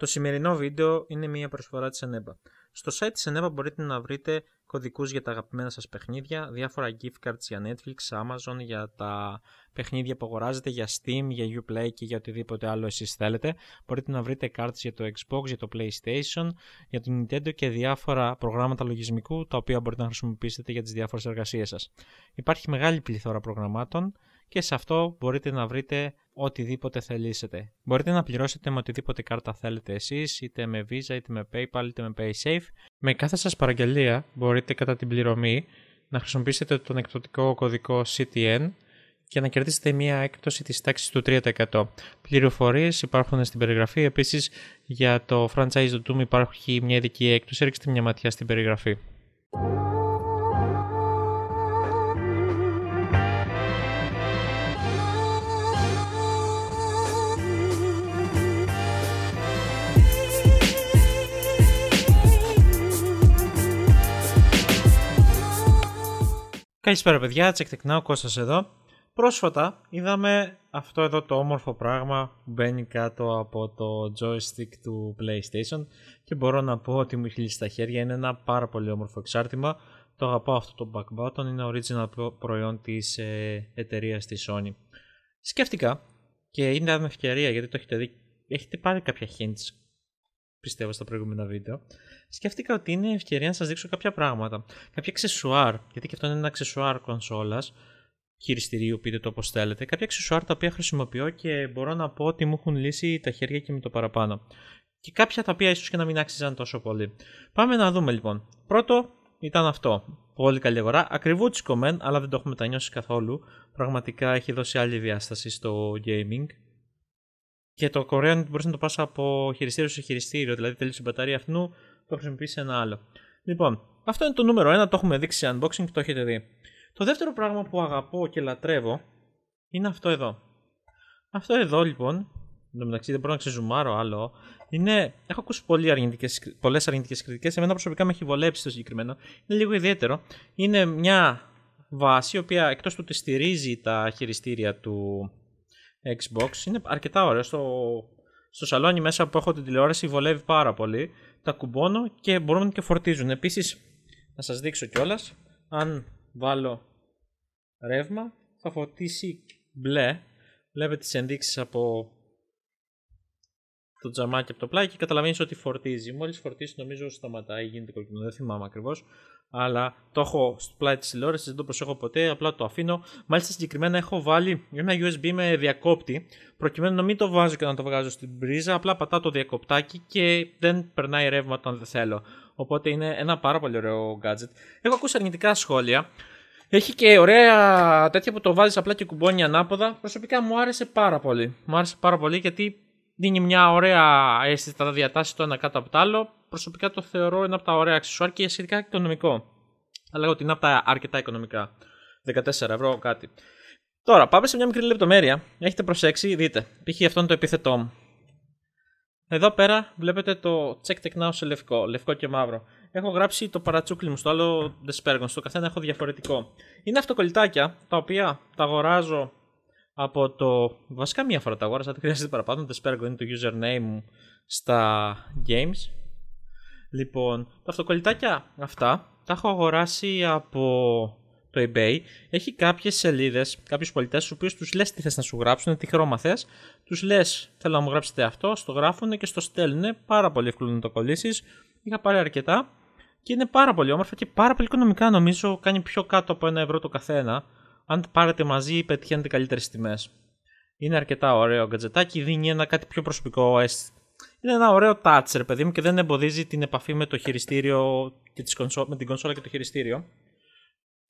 Το σημερινό βίντεο είναι μια προσφορά της Ενέπα. Στο site της Ενέβα μπορείτε να βρείτε κωδικούς για τα αγαπημένα σας παιχνίδια, διάφορα gift cards για Netflix, Amazon, για τα παιχνίδια που αγοράζετε, για Steam, για Uplay και για οτιδήποτε άλλο εσείς θέλετε. Μπορείτε να βρείτε cards για το Xbox, για το PlayStation, για το Nintendo και διάφορα προγράμματα λογισμικού τα οποία μπορείτε να χρησιμοποιήσετε για τις διάφορες εργασίες σας. Υπάρχει μεγάλη πληθώρα προγραμμάτων, και σε αυτό μπορείτε να βρείτε οτιδήποτε θελήσετε. Μπορείτε να πληρώσετε με οτιδήποτε κάρτα θέλετε εσείς, είτε με Visa, είτε με PayPal, είτε με PaySafe. Με κάθε σας παραγγελία μπορείτε κατά την πληρωμή να χρησιμοποιήσετε τον εκπτωτικό κωδικό CTN και να κερδίσετε μια έκπτωση της τάξης του 3%. Πληροφορίες υπάρχουν στην περιγραφή. Επίσης για το franchise του υπάρχει μια ειδική έκπτωση. Ρίξτε μια ματιά στην περιγραφή. Καλησπέρα παιδιά, ο Κώστας εδώ. Πρόσφατα είδαμε αυτό εδώ το όμορφο πράγμα που μπαίνει κάτω από το joystick του PlayStation και μπορώ να πω ότι μου χλίσει στα χέρια, είναι ένα πάρα πολύ όμορφο εξάρτημα. Το αγαπάω αυτό το back button, είναι original προϊόν της εταιρεία εταιρείας της Sony. Σκέφτηκα και είναι με ευκαιρία γιατί το έχετε δει, έχετε πάρει κάποια hints πιστεύω στα προηγούμενα βίντεο, σκέφτηκα ότι είναι ευκαιρία να σας δείξω κάποια πράγματα. Κάποια αξεσουάρ, γιατί και αυτό είναι ένα αξεσουάρ κονσόλας, χειριστηρίου, πείτε το όπως θέλετε. Κάποια αξεσουάρ τα οποία χρησιμοποιώ και μπορώ να πω ότι μου έχουν λύσει τα χέρια και με το παραπάνω. Και κάποια τα οποία ίσως και να μην άξιζαν τόσο πολύ. Πάμε να δούμε λοιπόν. Πρώτο ήταν αυτό. Πολύ καλή αγορά. Ακριβούτσικο μεν, αλλά δεν το έχουμε τα νιώσει καθόλου. Πραγματικά έχει δώσει άλλη διάσταση στο gaming. Και το Korean μπορείς να το πας από χειριστήριο σε χειριστήριο, δηλαδή τελείωσε η μπαταρία αυτού, το σε ένα άλλο. Λοιπόν, αυτό είναι το νούμερο 1, το έχουμε δείξει σε unboxing και το έχετε δει. Το δεύτερο πράγμα που αγαπώ και λατρεύω είναι αυτό εδώ. Αυτό εδώ λοιπόν, εν μεταξύ δεν μπορώ να ξεζουμάρω άλλο, είναι, έχω ακούσει πολλέ αρνητικέ πολλές αρνητικές κριτικές, εμένα προσωπικά με έχει βολέψει το συγκεκριμένο, είναι λίγο ιδιαίτερο. Είναι μια βάση η οποία εκτός του ότι στηρίζει τα χειριστήρια του Xbox. Είναι αρκετά ωραίο. Στο, στο σαλόνι μέσα που έχω την τηλεόραση βολεύει πάρα πολύ. Τα κουμπώνω και μπορούν και φορτίζουν. Επίσης, να σας δείξω κιόλας. αν βάλω ρεύμα θα φωτίσει μπλε. Βλέπετε τις ενδείξεις από το τζαμάκι από το πλάι και καταλαβαίνεις ότι φορτίζει. Μόλις φορτίσει, νομίζω σταματάει, γίνεται κόκκινο. Δεν θυμάμαι ακριβώς αλλά το έχω στο πλάι της τηλεόρασης, δεν το προσέχω ποτέ, απλά το αφήνω. Μάλιστα συγκεκριμένα έχω βάλει ένα USB με διακόπτη, προκειμένου να μην το βάζω και να το βγάζω στην πρίζα, απλά πατάω το διακοπτάκι και δεν περνάει ρεύμα όταν δεν θέλω. Οπότε είναι ένα πάρα πολύ ωραίο gadget. Έχω ακούσει αρνητικά σχόλια. Έχει και ωραία τέτοια που το βάζεις απλά και κουμπώνει ανάποδα. Προσωπικά μου άρεσε πάρα πολύ. Μου άρεσε πάρα πολύ γιατί δίνει μια ωραία αίσθηση τα διατάσσει το ένα κάτω από το άλλο προσωπικά το θεωρώ ένα από τα ωραία αξισουάρ και σχετικά οικονομικό. Αλλά λέγω ότι είναι από τα αρκετά οικονομικά. 14 ευρώ κάτι. Τώρα, πάμε σε μια μικρή λεπτομέρεια. Έχετε προσέξει, δείτε. Π.χ. αυτό είναι το επίθετό μου. Εδώ πέρα βλέπετε το check tech now σε λευκό, λευκό και μαύρο. Έχω γράψει το παρατσούκλι μου στο άλλο Δεσπέργο, στο καθένα έχω διαφορετικό. Είναι αυτοκολλητάκια τα οποία τα αγοράζω από το. Βασικά μία φορά τα αγόρασα, δεν χρειάζεται παραπάνω. δεσπέργο είναι το username μου στα games. Λοιπόν, τα αυτοκολλητάκια αυτά τα έχω αγοράσει από το eBay. Έχει κάποιες σελίδες, κάποιους πολιτές του οποίους τους λες τι θες να σου γράψουν, τι χρώμα θες. Τους λες θέλω να μου γράψετε αυτό, στο γράφουν και στο στέλνουν. Πάρα πολύ εύκολο να το κολλήσεις. Είχα πάρει αρκετά και είναι πάρα πολύ όμορφα και πάρα πολύ οικονομικά νομίζω κάνει πιο κάτω από ένα ευρώ το καθένα. Αν πάρετε μαζί πετυχαίνετε καλύτερες τιμές. Είναι αρκετά ωραίο γκατζετάκι, δίνει ένα κάτι πιο προσωπικό αίσθημα είναι ένα ωραίο τάτσερ παιδί μου, και δεν εμποδίζει την επαφή με το χειριστήριο και τις με την κονσόλα και το χειριστήριο.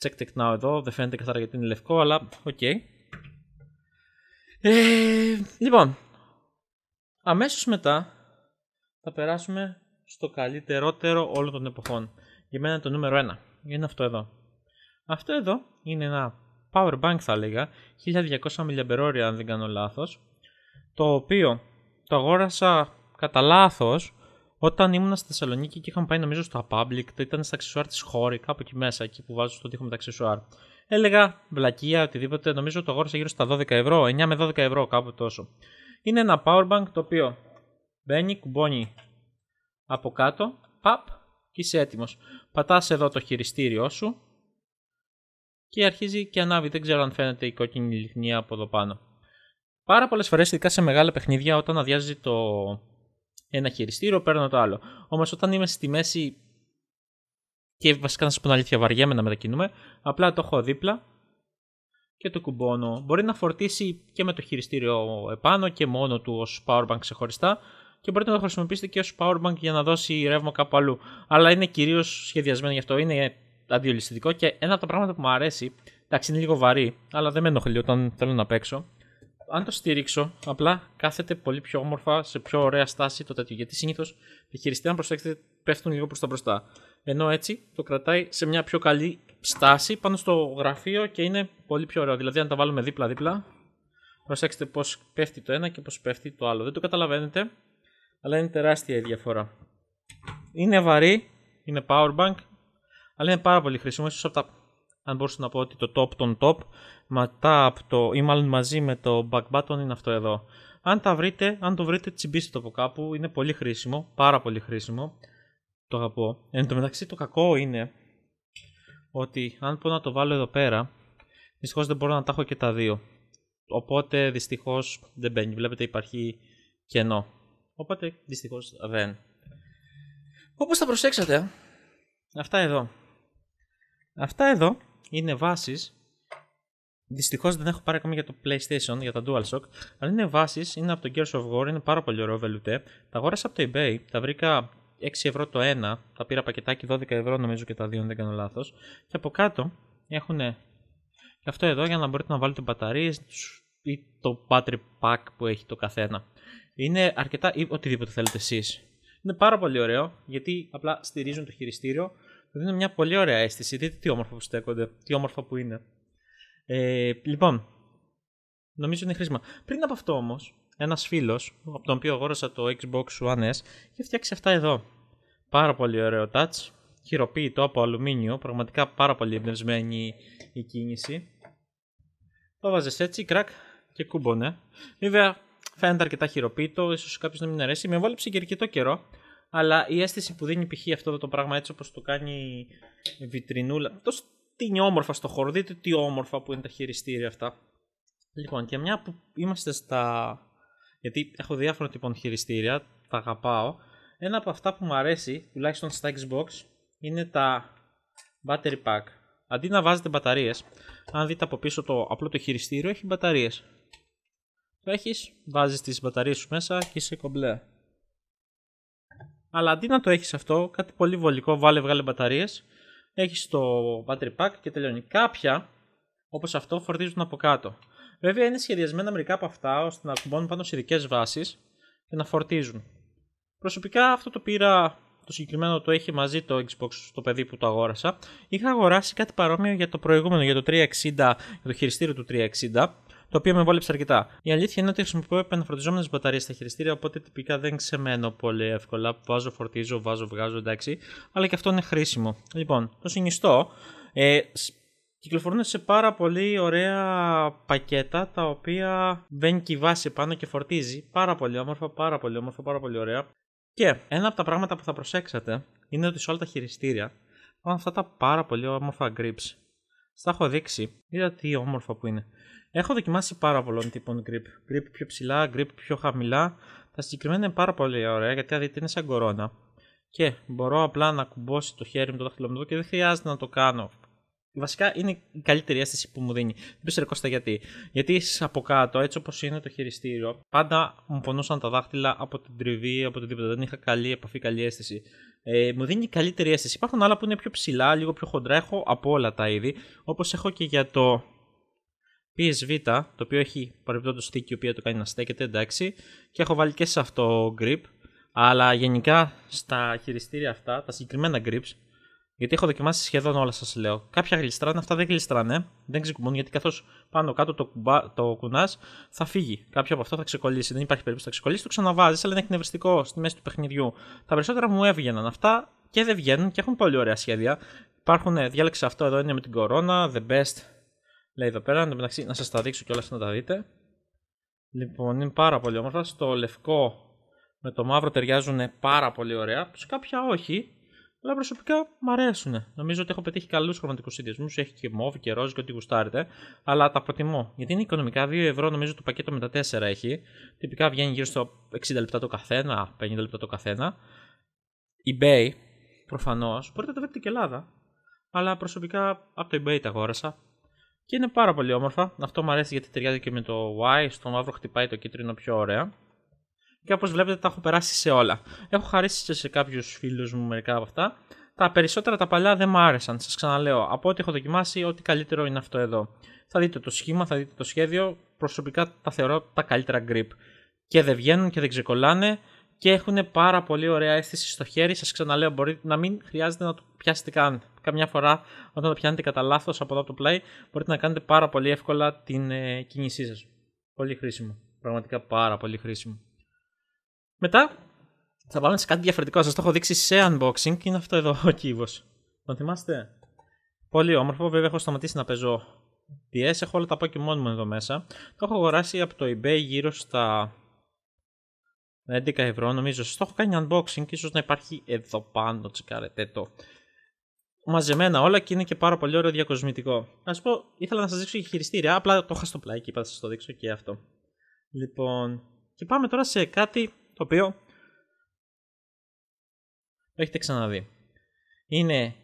Check tech now εδώ, δεν φαίνεται καθαρά γιατί είναι λευκό, αλλά οκ. Okay. Ε, λοιπόν, αμέσως μετά θα περάσουμε στο καλύτερότερο όλων των εποχών. Για μένα το νούμερο 1. Είναι αυτό εδώ. Αυτό εδώ είναι ένα power bank θα λέγα, 1200 mAh αν δεν κάνω λάθος, το οποίο το αγόρασα κατά λάθος όταν ήμουν στη Θεσσαλονίκη και είχαμε πάει νομίζω στο Public, το ήταν στα αξεσουάρ της χώρη, κάπου εκεί μέσα, εκεί που βάζω στο τοίχο με τα αξεσουάρ. Έλεγα βλακεία, οτιδήποτε, νομίζω το αγόρασα γύρω στα 12 ευρώ, 9 με 12 ευρώ, κάπου τόσο. Είναι ένα powerbank το οποίο μπαίνει, κουμπώνει από κάτω, παπ, και είσαι έτοιμος. Πατάς εδώ το χειριστήριό σου και αρχίζει και ανάβει. Δεν ξέρω αν φαίνεται η κόκκινη λιχνία από εδώ πάνω. Πάρα πολλές φορές, ειδικά σε μεγάλα παιχνίδια, όταν αδειάζει το ένα χειριστήριο, παίρνω το άλλο. Όμως όταν είμαι στη μέση και βασικά να σας πω την αλήθεια, βαριέμαι να μετακινούμε, απλά το έχω δίπλα και το κουμπώνω. Μπορεί να φορτίσει και με το χειριστήριο επάνω και μόνο του ως powerbank ξεχωριστά και μπορείτε να το χρησιμοποιήσετε και ως powerbank για να δώσει ρεύμα κάπου αλλού. Αλλά είναι κυρίως σχεδιασμένο γι' αυτό, είναι αντιολυστικό και ένα από τα πράγματα που μου αρέσει, εντάξει είναι λίγο βαρύ, αλλά δεν με ενοχλεί όταν θέλω να παίξω, αν το στηρίξω, απλά κάθεται πολύ πιο όμορφα, σε πιο ωραία στάση το τέτοιο. Γιατί συνήθως χειριστέ, αν προσέξετε, πέφτουν λίγο προς τα μπροστά. Ενώ έτσι το κρατάει σε μια πιο καλή στάση πάνω στο γραφείο και είναι πολύ πιο ωραίο. Δηλαδή, αν τα βάλουμε δίπλα-δίπλα, προσέξτε πώς πέφτει το ένα και πώς πέφτει το άλλο. Δεν το καταλαβαίνετε, αλλά είναι τεράστια η διαφορά. Είναι βαρύ, είναι power bank, αλλά είναι πάρα πολύ χρήσιμο. Ίσως από τα αν μπορούσα να πω ότι το top των top μετά από το, ή μάλλον μαζί με το back button είναι αυτό εδώ. Αν τα βρείτε, αν το βρείτε τσιμπήστε το από κάπου, είναι πολύ χρήσιμο, πάρα πολύ χρήσιμο. Το αγαπώ. Εν τω μεταξύ το κακό είναι ότι αν πω να το βάλω εδώ πέρα, δυστυχώς δεν μπορώ να τα έχω και τα δύο. Οπότε δυστυχώς δεν μπαίνει. Βλέπετε υπάρχει κενό. Οπότε δυστυχώς δεν. Όπως θα προσέξατε, αυτά εδώ. Αυτά εδώ είναι βάσεις. Δυστυχώς δεν έχω πάρει ακόμα για το PlayStation, για τα DualShock. Αλλά είναι βάσεις, είναι από το Gears of War, είναι πάρα πολύ ωραίο βελουτέ. Τα αγόρασα από το eBay, τα βρήκα 6 ευρώ το ένα, τα πήρα πακετάκι 12 ευρώ νομίζω και τα δύο, αν δεν κάνω λάθος. Και από κάτω έχουν και αυτό εδώ για να μπορείτε να βάλετε μπαταρίες ή το battery pack που έχει το καθένα. Είναι αρκετά ή οτιδήποτε θέλετε εσείς. Είναι πάρα πολύ ωραίο γιατί απλά στηρίζουν το χειριστήριο είναι μια πολύ ωραία αίσθηση. Δείτε τι όμορφα που στέκονται, τι όμορφα που είναι. Ε, λοιπόν, νομίζω είναι χρήσιμα. Πριν από αυτό όμως, ένας φίλος, από τον οποίο αγόρασα το Xbox One S, είχε φτιάξει αυτά εδώ. Πάρα πολύ ωραίο touch, χειροποίητο από αλουμίνιο, πραγματικά πάρα πολύ εμπνευσμένη η κίνηση. Το βάζες έτσι, κρακ και κούμπονε. Βέβαια, φαίνεται αρκετά χειροποίητο, ίσως κάποιο να μην αρέσει. Με βόλεψε και αρκετό καιρό αλλά η αίσθηση που δίνει π.χ. αυτό το πράγμα έτσι όπως το κάνει η βιτρινούλα, τι είναι όμορφα στο χώρο, δείτε τι όμορφα που είναι τα χειριστήρια αυτά. Λοιπόν, και μια που είμαστε στα... γιατί έχω διάφορα τύπων χειριστήρια, τα αγαπάω, ένα από αυτά που μου αρέσει, τουλάχιστον στα Xbox, είναι τα battery pack. Αντί να βάζετε μπαταρίες, αν δείτε από πίσω το απλό το χειριστήριο έχει μπαταρίες. Το έχεις, βάζεις τις μπαταρίες σου μέσα και είσαι κομπλέ. Αλλά αντί να το έχεις αυτό, κάτι πολύ βολικό, βάλε βγάλε μπαταρίες, Έχεις το battery pack και τελειώνει. Κάποια, όπως αυτό, φορτίζουν από κάτω. Βέβαια είναι σχεδιασμένα μερικά από αυτά ώστε να κουμπώνουν πάνω σε ειδικές βάσεις και να φορτίζουν. Προσωπικά αυτό το πήρα το συγκεκριμένο το έχει μαζί το Xbox το παιδί που το αγόρασα. Είχα αγοράσει κάτι παρόμοιο για το προηγούμενο, για το 360, για το χειριστήριο του 360 το οποίο με βόλεψε αρκετά. Η αλήθεια είναι ότι χρησιμοποιώ επαναφροντιζόμενες μπαταρίες στα χειριστήρια, οπότε τυπικά δεν ξεμένω πολύ εύκολα. Βάζω, φορτίζω, βάζω, βγάζω, εντάξει. Αλλά και αυτό είναι χρήσιμο. Λοιπόν, το συνιστώ. Ε, κυκλοφορούν σε πάρα πολύ ωραία πακέτα τα οποία μπαίνει και η βάση πάνω και φορτίζει. Πάρα πολύ όμορφα, πάρα πολύ όμορφα, πάρα πολύ ωραία. Και ένα από τα πράγματα που θα προσέξατε είναι ότι σε όλα τα χειριστήρια πάνω αυτά τα πάρα πολύ όμορφα grips. Στα έχω δείξει. Είδα τι όμορφα που είναι. Έχω δοκιμάσει πάρα πολλών τύπων grip. Grip πιο ψηλά, grip πιο χαμηλά. Τα συγκεκριμένα είναι πάρα πολύ ωραία γιατί δείτε είναι σαν κορώνα. Και μπορώ απλά να κουμπώσει το χέρι μου, το δάχτυλό μου εδώ και δεν χρειάζεται να το κάνω Βασικά είναι η καλύτερη αίσθηση που μου δίνει. Δεν ξέρω Κώστα γιατί. Γιατί από κάτω, έτσι όπως είναι το χειριστήριο, πάντα μου πονούσαν τα δάχτυλα από την τριβή, από το οτιδήποτε. Δεν είχα καλή επαφή, καλή αίσθηση. Ε, μου δίνει η καλύτερη αίσθηση. Υπάρχουν άλλα που είναι πιο ψηλά, λίγο πιο χοντρά. Έχω από όλα τα είδη. Όπως έχω και για το PSV, το οποίο έχει παρεμπιπτόντως θήκη η οποία το κάνει να στέκεται, εντάξει. Και έχω βάλει και σε αυτό grip. Αλλά γενικά στα χειριστήρια αυτά, τα συγκεκριμένα grips, γιατί έχω δοκιμάσει σχεδόν όλα, σας λέω. Κάποια γλιστράνε, αυτά δεν γλιστράνε, δεν ξεκουμπούν γιατί καθώς πάνω κάτω το, το κουνάς θα φύγει. Κάποιο από αυτό θα ξεκολλήσει. Δεν υπάρχει περίπτωση να ξεκολλήσει, το ξαναβάζεις, αλλά είναι εκνευριστικό στη μέση του παιχνιδιού. Τα περισσότερα μου έβγαιναν αυτά και δεν βγαίνουν και έχουν πολύ ωραία σχέδια. Υπάρχουν, ναι, διάλεξα αυτό εδώ είναι με την κορώνα, the best. Λέει εδώ πέρα, να σας τα δείξω κιόλας να τα δείτε. Λοιπόν, είναι πάρα πολύ όμορφα. Στο λευκό με το μαύρο ταιριάζουν πάρα πολύ ωραία. Σε κάποια όχι, αλλά προσωπικά μου αρέσουν. Νομίζω ότι έχω πετύχει καλούς χρωματικού συνδυασμού. Έχει και μόβ και ρόζ και ό,τι γουστάρετε. Αλλά τα προτιμώ. Γιατί είναι οικονομικά. 2 ευρώ νομίζω το πακέτο με τα 4 έχει. Τυπικά βγαίνει γύρω στο 60 λεπτά το καθένα, 50 λεπτά το καθένα. eBay, προφανώς. Μπορείτε να τα βρείτε και Ελλάδα. Αλλά προσωπικά από το eBay τα αγόρασα. Και είναι πάρα πολύ όμορφα. Αυτό μου αρέσει γιατί ταιριάζει και με το Y. Στο μαύρο χτυπάει το κίτρινο πιο ωραία και όπως βλέπετε τα έχω περάσει σε όλα. Έχω χαρίσει σε κάποιους φίλους μου μερικά από αυτά. Τα περισσότερα τα παλιά δεν μου άρεσαν, σας ξαναλέω. Από ό,τι έχω δοκιμάσει, ό,τι καλύτερο είναι αυτό εδώ. Θα δείτε το σχήμα, θα δείτε το σχέδιο, προσωπικά τα θεωρώ τα καλύτερα grip. Και δεν βγαίνουν και δεν ξεκολλάνε και έχουν πάρα πολύ ωραία αίσθηση στο χέρι. Σας ξαναλέω, μπορεί να μην χρειάζεται να το πιάσετε καν. Καμιά φορά όταν το πιάνετε κατά λάθος από εδώ από το πλάι, μπορείτε να κάνετε πάρα πολύ εύκολα την ε, κίνησή σας. Πολύ χρήσιμο. Πραγματικά πάρα πολύ χρήσιμο. Μετά θα πάμε σε κάτι διαφορετικό. Σας το έχω δείξει σε unboxing και είναι αυτό εδώ ο κύβος. Το θυμάστε. Πολύ όμορφο. Βέβαια, έχω σταματήσει να παίζω DS. Έχω όλα τα Pokémon μου εδώ μέσα. Το έχω αγοράσει από το eBay γύρω στα 11 ευρώ, νομίζω. Σας το έχω κάνει unboxing και ίσως να υπάρχει εδώ πάνω. Τσεκάρετε το. Μαζεμένα όλα και είναι και πάρα πολύ ωραίο διακοσμητικό. Ας πω, ήθελα να σας δείξω και χειριστήρια. Απλά το είχα στο πλάι και είπα θα σας το δείξω και αυτό. Λοιπόν, και πάμε τώρα σε κάτι το οποίο έχετε ξαναδεί. Είναι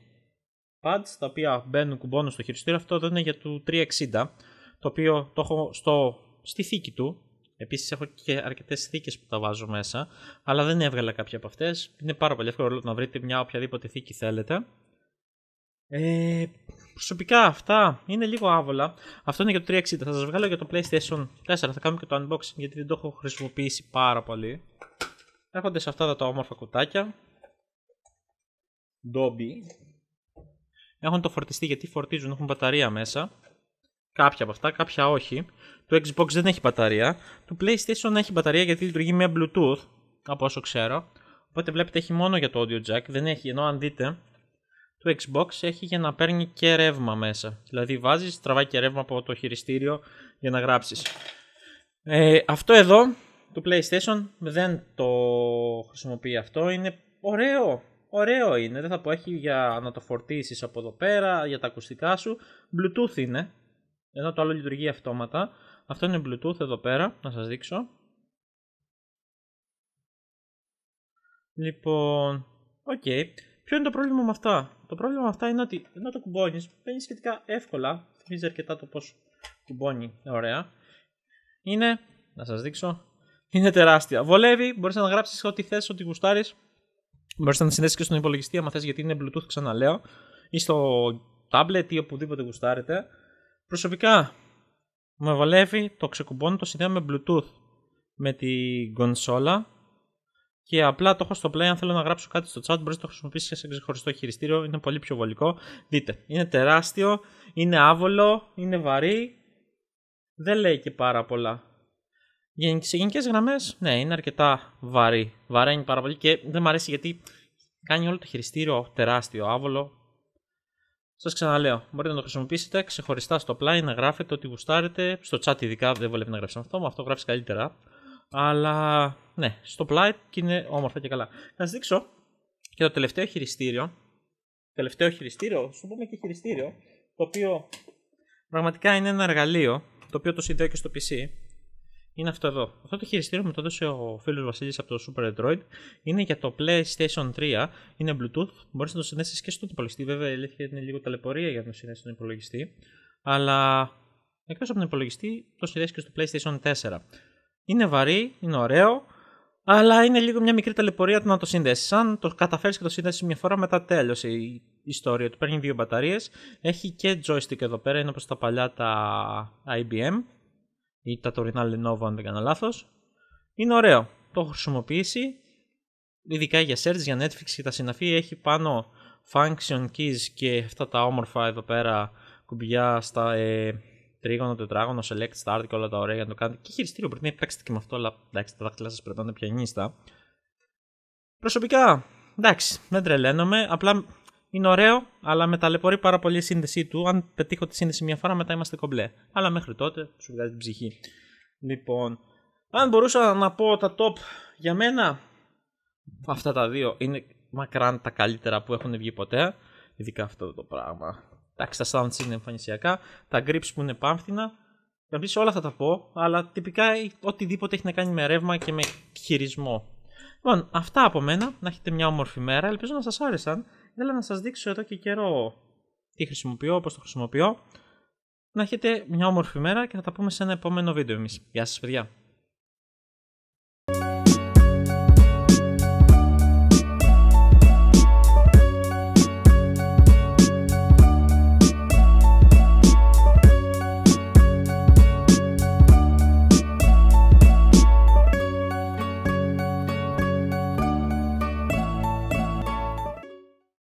pads τα οποία μπαίνουν κουμπώνουν στο χειριστήριο. Αυτό δεν είναι για του 360, το οποίο το έχω στο, στη θήκη του. Επίσης έχω και αρκετές θήκες που τα βάζω μέσα, αλλά δεν έβγαλα κάποια από αυτές. Είναι πάρα πολύ εύκολο να βρείτε μια οποιαδήποτε θήκη θέλετε. Ε, προσωπικά αυτά είναι λίγο άβολα. Αυτό είναι για το 360. Θα σας βγάλω για το PlayStation 4. Θα κάνουμε και το unboxing γιατί δεν το έχω χρησιμοποιήσει πάρα πολύ. Έρχονται σε αυτά τα όμορφα κουτάκια. Dobby. Έχουν το φορτιστή γιατί φορτίζουν, έχουν μπαταρία μέσα. Κάποια από αυτά, κάποια όχι. Το Xbox δεν έχει μπαταρία. Το PlayStation έχει μπαταρία γιατί λειτουργεί με Bluetooth, από όσο ξέρω. Οπότε βλέπετε έχει μόνο για το audio jack, δεν έχει, ενώ αν δείτε του Xbox έχει για να παίρνει και ρεύμα μέσα. Δηλαδή βάζεις, τραβάει και ρεύμα από το χειριστήριο για να γράψεις. Ε, αυτό εδώ του PlayStation δεν το χρησιμοποιεί αυτό. Είναι ωραίο. Ωραίο είναι. Δεν θα πω έχει για να το φορτίσεις από εδώ πέρα, για τα ακουστικά σου. Bluetooth είναι. Ενώ το άλλο λειτουργεί αυτόματα. Αυτό είναι Bluetooth εδώ πέρα. Να σας δείξω. Λοιπόν, οκ. Ποιο είναι το πρόβλημα με αυτά. Το πρόβλημα με αυτά είναι ότι ενώ το κουμπώνεις, παίρνεις σχετικά εύκολα. Θυμίζει αρκετά το πώς κουμπώνει. Ωραία. Είναι, να σας δείξω, είναι τεράστια. Βολεύει, μπορείς να γράψεις ό,τι θες, ό,τι γουστάρεις. Μπορείς να συνδέσεις και στον υπολογιστή, αν θες, γιατί είναι Bluetooth, ξαναλέω. ή στο tablet ή οπουδήποτε γουστάρετε. Προσωπικά, με βολεύει, το ξεκουμπώνω, το συνδέω με Bluetooth με την κονσόλα και απλά το έχω στο Play. Αν θέλω να γράψω κάτι στο chat, μπορείτε να το χρησιμοποιήσεις σε ξεχωριστό χειριστήριο. Είναι πολύ πιο βολικό. Δείτε, είναι τεράστιο, είναι άβολο, είναι βαρύ. Δεν λέει και πάρα πολλά. Σε γενικές γραμμές, ναι, είναι αρκετά βαρύ. Βαραίνει πάρα πολύ και δεν μου αρέσει γιατί κάνει όλο το χειριστήριο τεράστιο, άβολο. Σας ξαναλέω, μπορείτε να το χρησιμοποιήσετε ξεχωριστά στο πλάι να γράφετε ό,τι γουστάρετε. Στο chat ειδικά δεν βολεύει να γράψει αυτό, με αυτό γράφεις καλύτερα. Αλλά ναι, στο πλάι και είναι όμορφα και καλά. Θα σας δείξω και το τελευταίο χειριστήριο. Τελευταίο χειριστήριο, σου πούμε και χειριστήριο, το οποίο πραγματικά είναι ένα εργαλείο, το οποίο το συνδέω και στο PC. Είναι αυτό εδώ. Αυτό το χειριστήριο μου το έδωσε ο φίλος Βασίλης από το Super Android. Είναι για το PlayStation 3. Είναι Bluetooth. Μπορείς να το συνδέσει και στον υπολογιστή. Βέβαια, η αλήθεια είναι λίγο ταλαιπωρία για να το συνδέσει στον υπολογιστή. Αλλά εκτός από τον υπολογιστή, το συνδέσει και στο PlayStation 4. Είναι βαρύ, είναι ωραίο, αλλά είναι λίγο μια μικρή ταλαιπωρία το να το συνδέσεις. Αν το καταφέρεις και το συνδέσεις μια φορά, μετά τέλειωσε η ιστορία του. Παίρνει δύο μπαταρίες. Έχει και joystick εδώ πέρα, είναι όπως τα παλιά τα IBM ή τα τωρινά Lenovo, αν δεν κάνω λάθος. Είναι ωραίο. Το έχω χρησιμοποιήσει. Ειδικά για search, για Netflix και τα συναφή. Έχει πάνω function keys και αυτά τα όμορφα εδώ πέρα κουμπιά στα, ε, τρίγωνο, τετράγωνο, select, start και όλα τα ωραία για να το κάνετε. Και χειριστήριο πρέπει να παίξετε και με αυτό, αλλά εντάξει, τα δάχτυλά σας πρέπει να είναι πιανίστα. Προσωπικά, εντάξει, δεν τρελαίνομαι. Απλά είναι ωραίο, αλλά με ταλαιπωρεί πάρα πολύ η σύνδεσή του. Αν πετύχω τη σύνδεση μια φορά, μετά είμαστε κομπλέ. Αλλά μέχρι τότε σου βγάζει την ψυχή. Λοιπόν, αν μπορούσα να πω τα top για μένα, αυτά τα δύο είναι μακράν τα καλύτερα που έχουν βγει ποτέ. Ειδικά αυτό το πράγμα. Εντάξει, τα sounds είναι εμφανισιακά, τα grips που είναι πάμφθηνα. Να πεις όλα θα τα πω, αλλά τυπικά οτιδήποτε έχει να κάνει με ρεύμα και με χειρισμό. Λοιπόν, αυτά από μένα. Να έχετε μια όμορφη μέρα. Ελπίζω να σας άρεσαν. Θέλω να σας δείξω εδώ και καιρό τι χρησιμοποιώ, πώς το χρησιμοποιώ. Να έχετε μια όμορφη μέρα και θα τα πούμε σε ένα επόμενο βίντεο εμείς. Γεια σας, παιδιά.